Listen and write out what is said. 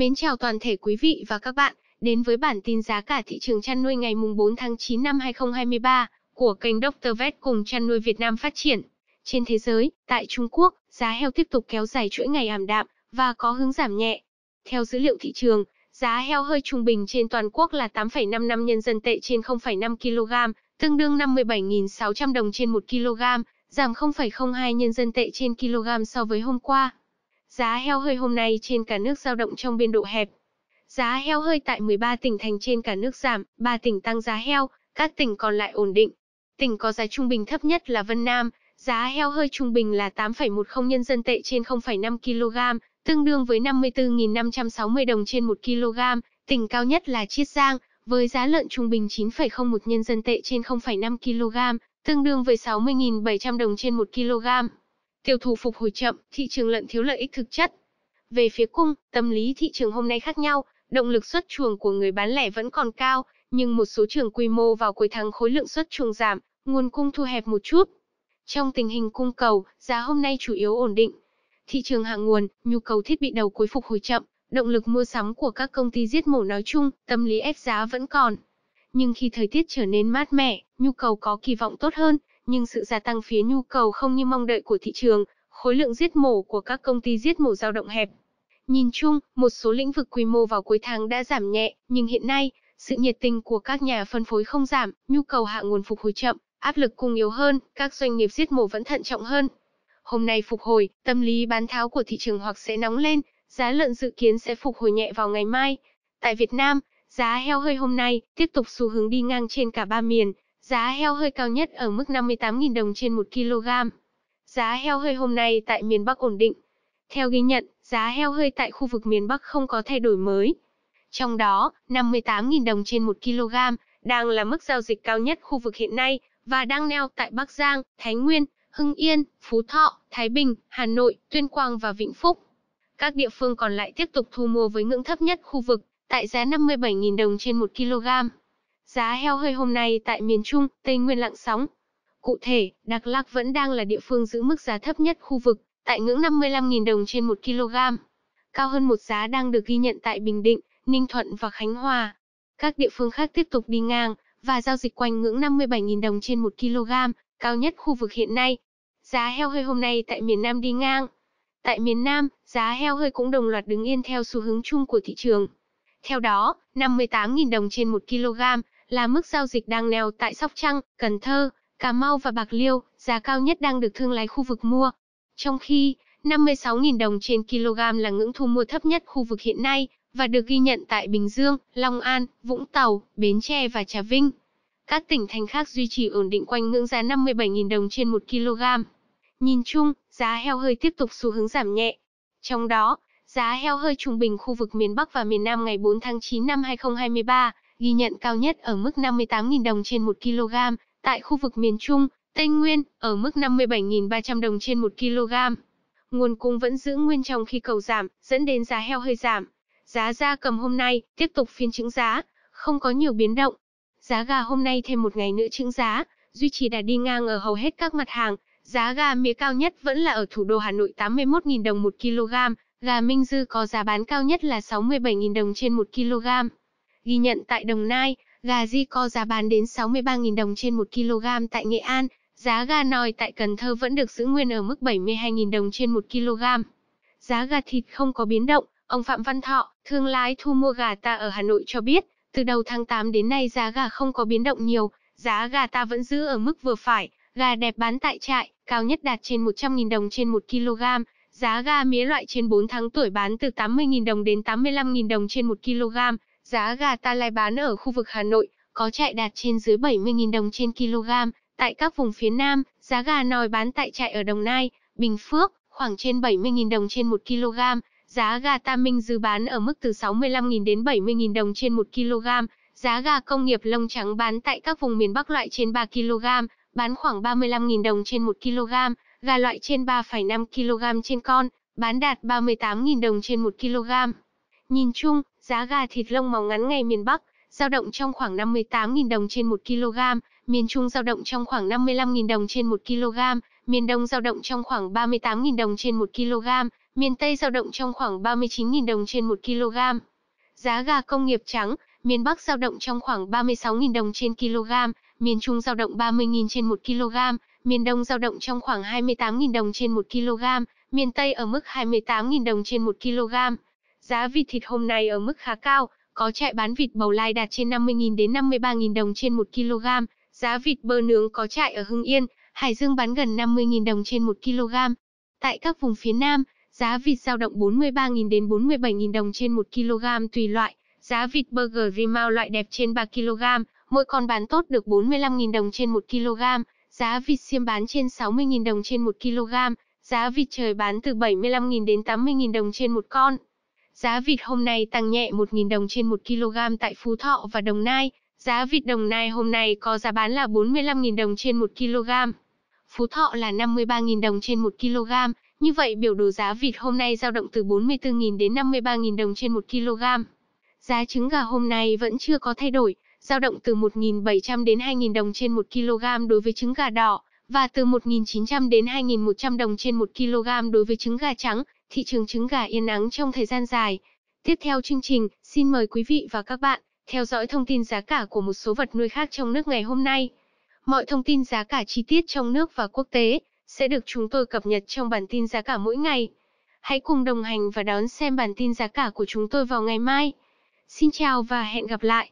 Mến chào toàn thể quý vị và các bạn đến với bản tin giá cả thị trường chăn nuôi ngày 4 tháng 9 năm 2023 của kênh Dr. Vet cùng chăn nuôi Việt Nam phát triển. Trên thế giới, tại Trung Quốc, giá heo tiếp tục kéo dài chuỗi ngày ảm đạm và có hướng giảm nhẹ. Theo dữ liệu thị trường, giá heo hơi trung bình trên toàn quốc là 8,55 nhân dân tệ trên 0,5 kg, tương đương 57.600 đồng trên 1 kg, giảm 0,02 nhân dân tệ trên kg so với hôm qua. Giá heo hơi hôm nay trên cả nước giao động trong biên độ hẹp. Giá heo hơi tại 13 tỉnh thành trên cả nước giảm, 3 tỉnh tăng giá heo, các tỉnh còn lại ổn định. Tỉnh có giá trung bình thấp nhất là Vân Nam, giá heo hơi trung bình là 8,10 nhân dân tệ trên 0,5 kg, tương đương với 54.560 đồng trên 1 kg, tỉnh cao nhất là Chiết Giang, với giá lợn trung bình 9,01 nhân dân tệ trên 0,5 kg, tương đương với 60.700 đồng trên 1 kg. Tiêu thụ phục hồi chậm, thị trường lợn thiếu lợi ích thực chất. Về phía cung, tâm lý thị trường hôm nay khác nhau, động lực xuất chuồng của người bán lẻ vẫn còn cao, nhưng một số trường quy mô vào cuối tháng khối lượng xuất chuồng giảm, nguồn cung thu hẹp một chút. Trong tình hình cung cầu, giá hôm nay chủ yếu ổn định. Thị trường hạ nguồn, nhu cầu thiết bị đầu cuối phục hồi chậm, động lực mua sắm của các công ty giết mổ nói chung, tâm lý ép giá vẫn còn. Nhưng khi thời tiết trở nên mát mẻ, nhu cầu có kỳ vọng tốt hơn, nhưng sự gia tăng phía nhu cầu không như mong đợi của thị trường, khối lượng giết mổ của các công ty giết mổ dao động hẹp. Nhìn chung, một số lĩnh vực quy mô vào cuối tháng đã giảm nhẹ, nhưng hiện nay, sự nhiệt tình của các nhà phân phối không giảm, nhu cầu hạ nguồn phục hồi chậm, áp lực cung yếu hơn, các doanh nghiệp giết mổ vẫn thận trọng hơn. Hôm nay phục hồi, tâm lý bán tháo của thị trường hoặc sẽ nóng lên, giá lợn dự kiến sẽ phục hồi nhẹ vào ngày mai. Tại Việt Nam, giá heo hơi hôm nay tiếp tục xu hướng đi ngang trên cả ba miền, Giá heo hơi cao nhất ở mức 58.000 đồng trên 1 kg. Giá heo hơi hôm nay tại miền Bắc ổn định. Theo ghi nhận, giá heo hơi tại khu vực miền Bắc không có thay đổi mới. Trong đó, 58.000 đồng trên 1 kg đang là mức giao dịch cao nhất khu vực hiện nay và đang neo tại Bắc Giang, Thái Nguyên, Hưng Yên, Phú Thọ, Thái Bình, Hà Nội, Tuyên Quang và Vĩnh Phúc. Các địa phương còn lại tiếp tục thu mua với ngưỡng thấp nhất khu vực tại giá 57.000 đồng trên 1 kg. Giá heo hơi hôm nay tại miền Trung, Tây Nguyên lặng sóng. Cụ thể, Đắk Lắk vẫn đang là địa phương giữ mức giá thấp nhất khu vực, tại ngưỡng 55.000 đồng trên 1 kg. Cao hơn một giá đang được ghi nhận tại Bình Định, Ninh Thuận và Khánh Hòa. Các địa phương khác tiếp tục đi ngang và giao dịch quanh ngưỡng 57.000 đồng trên 1 kg, cao nhất khu vực hiện nay. Giá heo hơi hôm nay tại miền Nam đi ngang. Tại miền Nam, giá heo hơi cũng đồng loạt đứng yên theo xu hướng chung của thị trường. Theo đó, 58.000 đồng trên 1 kg là mức giao dịch đang neo tại Sóc Trăng, Cần Thơ, Cà Mau và Bạc Liêu, giá cao nhất đang được thương lái khu vực mua. Trong khi, 56.000 đồng trên kg là ngưỡng thu mua thấp nhất khu vực hiện nay và được ghi nhận tại Bình Dương, Long An, Vũng Tàu, Bến Tre và Trà Vinh. Các tỉnh thành khác duy trì ổn định quanh ngưỡng giá 57.000 đồng trên 1 kg. Nhìn chung, giá heo hơi tiếp tục xu hướng giảm nhẹ. Trong đó, giá heo hơi trung bình khu vực miền Bắc và miền Nam ngày 4 tháng 9 năm 2023 ghi nhận cao nhất ở mức 58.000 đồng trên 1 kg, tại khu vực miền Trung, Tây Nguyên ở mức 57.300 đồng trên 1 kg. Nguồn cung vẫn giữ nguyên trong khi cầu giảm, dẫn đến giá heo hơi giảm. Giá da cầm hôm nay tiếp tục phiên chứng giá, không có nhiều biến động. Giá gà hôm nay thêm một ngày nữa chứng giá, duy trì đà đi ngang ở hầu hết các mặt hàng. Giá gà mía cao nhất vẫn là ở thủ đô Hà Nội 81.000 đồng 1 kg, gà Minh Dư có giá bán cao nhất là 67.000 đồng trên 1 kg. Ghi nhận tại Đồng Nai, gà di co giá bán đến 63.000 đồng trên 1 kg tại Nghệ An, giá gà nòi tại Cần Thơ vẫn được giữ nguyên ở mức 72.000 đồng trên 1 kg. Giá gà thịt không có biến động, ông Phạm Văn Thọ, thương lái thu mua gà ta ở Hà Nội cho biết, từ đầu tháng 8 đến nay giá gà không có biến động nhiều, giá gà ta vẫn giữ ở mức vừa phải, gà đẹp bán tại trại, cao nhất đạt trên 100.000 đồng trên 1 kg, giá gà mía loại trên 4 tháng tuổi bán từ 80.000 đồng đến 85.000 đồng trên 1 kg, Giá gà ta lai bán ở khu vực Hà Nội có trại đạt trên dưới 70.000 đồng trên kg, tại các vùng phía Nam, giá gà nòi bán tại trại ở Đồng Nai, Bình Phước khoảng trên 70.000 đồng trên 1 kg, giá gà ta minh dư bán ở mức từ 65.000 đến 70.000 đồng trên 1 kg, giá gà công nghiệp lông trắng bán tại các vùng miền Bắc loại trên 3 kg, bán khoảng 35.000 đồng trên 1 kg, gà loại trên 3,5 kg trên con, bán đạt 38.000 đồng trên 1 kg. Nhìn chung, Giá gà thịt lông màu ngắn ngày miền Bắc giao động trong khoảng 58.000 đồng trên 1 kg, miền Trung giao động trong khoảng 55.000 đồng trên 1 kg, miền Đông giao động trong khoảng 38.000 đồng trên 1 kg, miền Tây giao động trong khoảng 39.000 đồng trên 1 kg. Giá gà công nghiệp trắng, miền Bắc giao động trong khoảng 36.000 đồng trên kg, miền Trung giao động 30.000 trên 1 kg, miền Đông giao động trong khoảng 28.000 đồng trên 1 kg, miền Tây ở mức 28.000 đồng trên 1 kg. Giá vịt thịt hôm nay ở mức khá cao, có trại bán vịt bầu lai đạt trên 50.000 đến 53.000 đồng trên 1 kg, giá vịt bơ nướng có trại ở Hưng Yên, Hải Dương bán gần 50.000 đồng trên 1 kg. Tại các vùng phía Nam, giá vịt dao động 43.000 đến 47.000 đồng trên 1 kg tùy loại, giá vịt burger Rimao loại đẹp trên 3 kg, mỗi con bán tốt được 45.000 đồng trên 1 kg, giá vịt xiêm bán trên 60.000 đồng trên 1 kg, giá vịt trời bán từ 75.000 đến 80.000 đồng trên một con. Giá vịt hôm nay tăng nhẹ 1.000 đồng trên 1 kg tại Phú Thọ và Đồng Nai. Giá vịt Đồng Nai hôm nay có giá bán là 45.000 đồng trên 1 kg. Phú Thọ là 53.000 đồng trên 1 kg. Như vậy biểu đồ giá vịt hôm nay giao động từ 44.000 đến 53.000 đồng trên 1 kg. Giá trứng gà hôm nay vẫn chưa có thay đổi, giao động từ 1.700 đến 2.000 đồng trên 1 kg đối với trứng gà đỏ và từ 1.900 đến 2.100 đồng trên 1 kg đối với trứng gà trắng thị trường trứng gà yên ắng trong thời gian dài. Tiếp theo chương trình, xin mời quý vị và các bạn theo dõi thông tin giá cả của một số vật nuôi khác trong nước ngày hôm nay. Mọi thông tin giá cả chi tiết trong nước và quốc tế sẽ được chúng tôi cập nhật trong bản tin giá cả mỗi ngày. Hãy cùng đồng hành và đón xem bản tin giá cả của chúng tôi vào ngày mai. Xin chào và hẹn gặp lại.